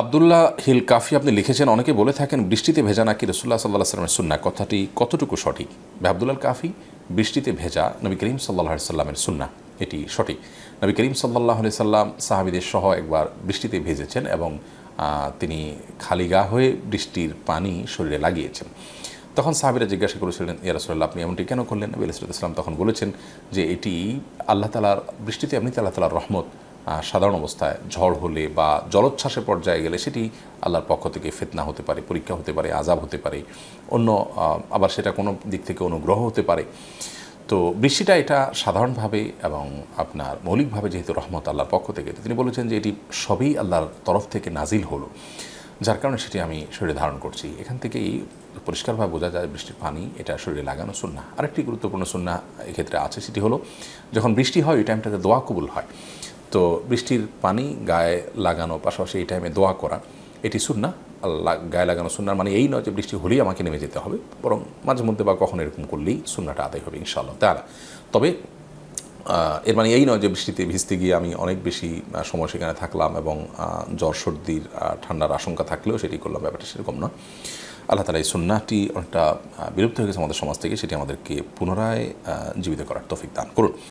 Abdullah hill কাফি আপনি লিখেছেন অনেকে বলে থাকেন বৃষ্টিতে ভেজা নাকি রসুল্লাহ সাল্লাহ সাল্লামের সুন্না কথাটি কতটুকু সঠিক আবদুল্লাহ কাফি বৃষ্টিতে ভেজা নবী করিম সাল্লাহ সাল্লামের সুন্না এটি সঠিক নবী করিম সাল্লাহ সাল্লাম সাহাবিদের সহ একবার বৃষ্টিতে ভেজেছেন এবং তিনি খালি গা হয়ে বৃষ্টির পানি শরীরে লাগিয়েছেন তখন সাহাবিরা জিজ্ঞাসা করেছিলেন ইয়ারসোল্লাহ আপনি এমনটি কেন করলেন নবী ইসলাম তখন বলেছেন যে এটি আল্লাহ তালার বৃষ্টিতে আপনি তাল্লাহ তালার রহমত সাধারণ অবস্থায় ঝড় হলে বা জলোচ্ছ্বাসের পর্যায়ে গেলে সেটি আল্লাহর পক্ষ থেকে ফেতনা হতে পারে পরীক্ষা হতে পারে আজাব হতে পারে অন্য আবার সেটা কোনো দিক থেকে অনুগ্রহ হতে পারে তো বৃষ্টিটা এটা সাধারণভাবে এবং আপনার মৌলিকভাবে যেহেতু রহমত আল্লাহর পক্ষ থেকে তিনি বলেছেন যে এটি সবই আল্লাহর তরফ থেকে নাজিল হলো যার কারণে সেটি আমি শরীরে ধারণ করছি এখান থেকেই পরিষ্কারভাবে বোঝা যায় বৃষ্টির পানি এটা শরীরে লাগানো সুন্না আরেকটি গুরুত্বপূর্ণ সুন্না এক্ষেত্রে আছে সেটি হলো যখন বৃষ্টি হয় ওই টাইমটাতে দোয়া কবুল হয় তো বৃষ্টির পানি গায়ে লাগানো পাশাপাশি এই টাইমে দোয়া করা এটি সুন্না আল্লাহ গায়ে লাগানো সুন্নার মানে এই নয় যে বৃষ্টি হলেই আমাকে নেমে যেতে হবে বরং মাঝে মধ্যে বা কখন এরকম করলেই সুন্নাটা আদায় হবে ইনশাআল্লাহ তারা তবে এর মানে এই নয় যে বৃষ্টিতে ভিজতে গিয়ে আমি অনেক বেশি সময় সেখানে থাকলাম এবং জ্বর সর্দির ঠান্ডার আশঙ্কা থাকলেও সেটি করলাম ব্যাপারটা সেরকম না আল্লাহ তালা এই সুন্নাটি অনেকটা বিলুপ্ত হয়ে গেছে আমাদের সমাজ থেকে সেটি আমাদেরকে পুনরায় জীবিত করার তফিক দান করুন